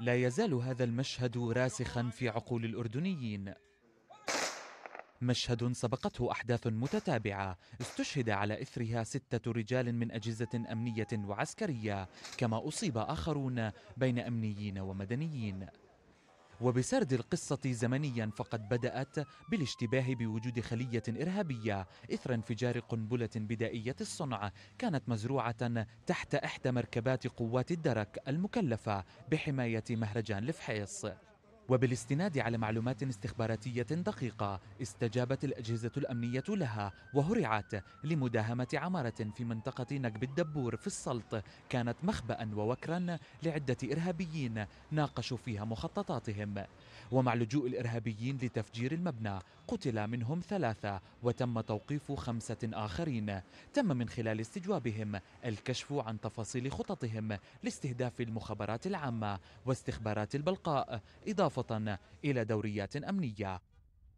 لا يزال هذا المشهد راسخا في عقول الأردنيين مشهد سبقته أحداث متتابعة استشهد على إثرها ستة رجال من أجهزة أمنية وعسكرية كما أصيب آخرون بين أمنيين ومدنيين وبسرد القصة زمنيا فقد بدأت بالاشتباه بوجود خلية إرهابية إثر انفجار قنبلة بدائية الصنع كانت مزروعة تحت إحدى مركبات قوات الدرك المكلفة بحماية مهرجان الفحيص وبالاستناد على معلومات استخباراتية دقيقة استجابت الأجهزة الأمنية لها وهرعت لمداهمة عمارة في منطقة نقب الدبور في السلط كانت مخبأ ووكرا لعدة إرهابيين ناقشوا فيها مخططاتهم ومع لجوء الإرهابيين لتفجير المبنى قتل منهم ثلاثة وتم توقيف خمسة آخرين تم من خلال استجوابهم الكشف عن تفاصيل خططهم لاستهداف المخابرات العامة واستخبارات البلقاء إضافة إضافة إلى دوريات أمنية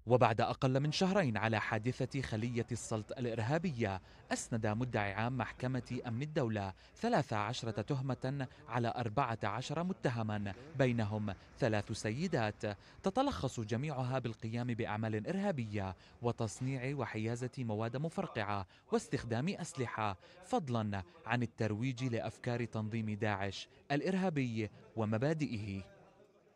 وبعد أقل من شهرين على حادثة خلية السلط الإرهابية أسند مدعي عام محكمة أمن الدولة 13 تهمة على 14 متهما بينهم ثلاث سيدات تتلخص جميعها بالقيام بأعمال إرهابية وتصنيع وحيازة مواد مفرقعة واستخدام أسلحة فضلا عن الترويج لأفكار تنظيم داعش الإرهابي ومبادئه